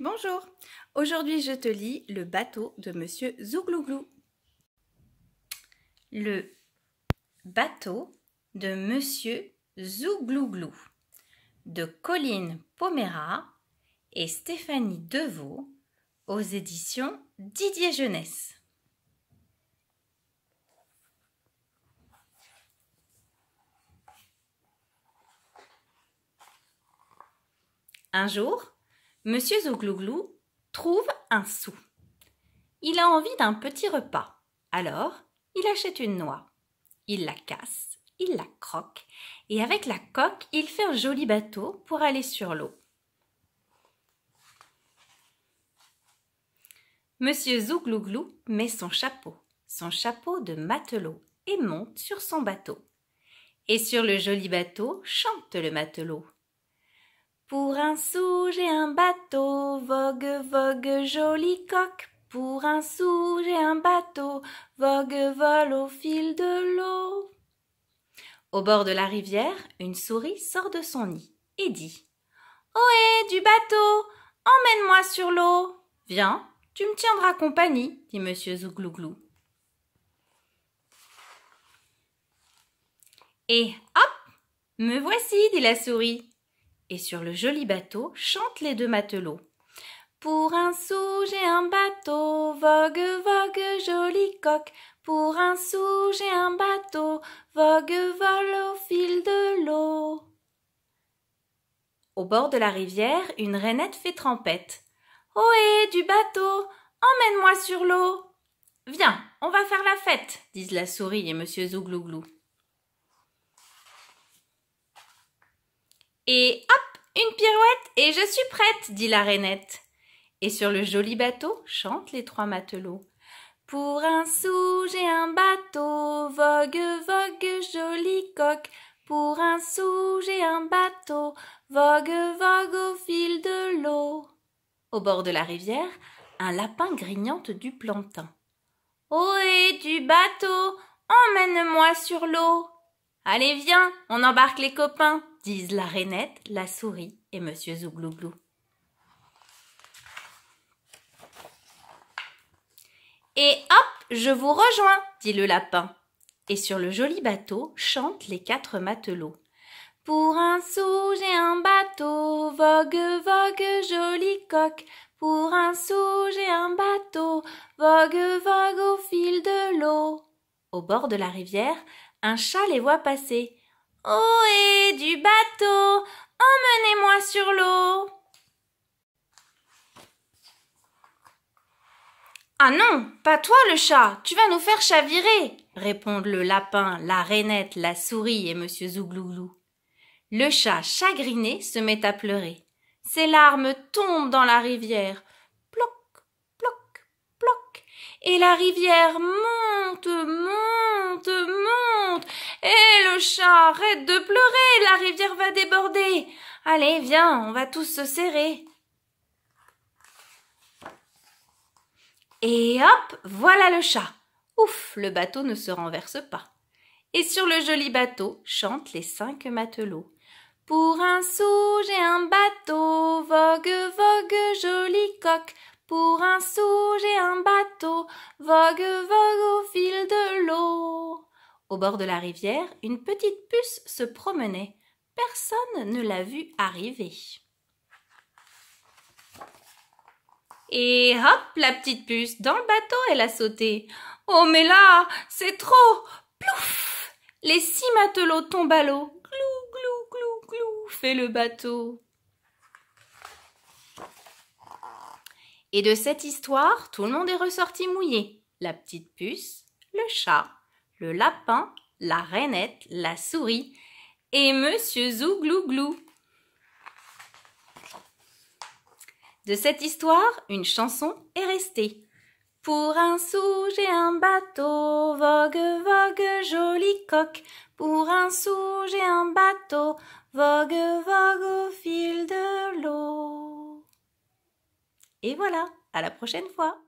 Bonjour, aujourd'hui je te lis Le bateau de Monsieur Zouglouglou. Le bateau de Monsieur Zouglouglou de Colline Poméra et Stéphanie Deveau aux éditions Didier Jeunesse. Un jour, Monsieur Zouglouglou trouve un sou. Il a envie d'un petit repas. Alors, il achète une noix. Il la casse, il la croque, et avec la coque, il fait un joli bateau pour aller sur l'eau. Monsieur Zouglouglou met son chapeau, son chapeau de matelot, et monte sur son bateau. Et sur le joli bateau chante le matelot. Pour un sou, j'ai un bateau, vogue, vogue, joli coq. Pour un sou, j'ai un bateau, vogue, vole au fil de l'eau. Au bord de la rivière, une souris sort de son nid et dit Ohé, du bateau, emmène-moi sur l'eau. Viens, tu me tiendras compagnie, dit Monsieur Zouglouglou. Et hop, me voici, dit la souris et sur le joli bateau chantent les deux matelots. Pour un sou, j'ai un bateau, vogue, vogue, joli coq. Pour un sou, j'ai un bateau, vogue, vole au fil de l'eau. Au bord de la rivière, une rainette fait trempette. Ohé, oh, du bateau, emmène-moi sur l'eau. Viens, on va faire la fête, disent la souris et monsieur Zouglouglou. Et hop, une pirouette et je suis prête, dit la rainette. Et sur le joli bateau chantent les trois matelots. Pour un sou, j'ai un bateau, vogue, vogue, joli coq. Pour un sou, j'ai un bateau, vogue, vogue au fil de l'eau. Au bord de la rivière, un lapin grignante du plantain. Ohé, du bateau, emmène-moi sur l'eau. Allez, viens, on embarque les copains disent la rainette, la souris et Monsieur Zouglouglou. Et hop, je vous rejoins, dit le lapin. Et sur le joli bateau chantent les quatre matelots. Pour un sou, j'ai un bateau, vogue, vogue, joli coq. Pour un sou, j'ai un bateau, vogue, vogue au fil de l'eau. Au bord de la rivière, un chat les voit passer. Ohé, du bateau, emmenez-moi sur l'eau. Ah non, pas toi le chat, tu vas nous faire chavirer, répondent le lapin, la rainette, la souris et monsieur Zouglouglou. Le chat chagriné se met à pleurer. Ses larmes tombent dans la rivière. Ploc, ploc, ploc. Et la rivière monte, monte, monte chat, arrête de pleurer, la rivière va déborder. Allez, viens, on va tous se serrer. Et hop, voilà le chat. Ouf, le bateau ne se renverse pas. Et sur le joli bateau chantent les cinq matelots. Pour un sou, j'ai un bateau, vogue, vogue, joli coq. Pour un sou, j'ai un bateau, vogue, vogue au fil de l'eau. Au bord de la rivière, une petite puce se promenait. Personne ne l'a vue arriver. Et hop, la petite puce, dans le bateau, elle a sauté. Oh mais là, c'est trop Plouf Les six matelots tombent à l'eau. Glou, glou, glou, glou, fait le bateau. Et de cette histoire, tout le monde est ressorti mouillé. La petite puce, le chat, le lapin, la rainette, la souris et Monsieur Zouglouglou. De cette histoire, une chanson est restée. Pour un sou, j'ai un bateau, vogue, vogue, joli coq. Pour un sou, j'ai un bateau, vogue, vogue au fil de l'eau. Et voilà, à la prochaine fois.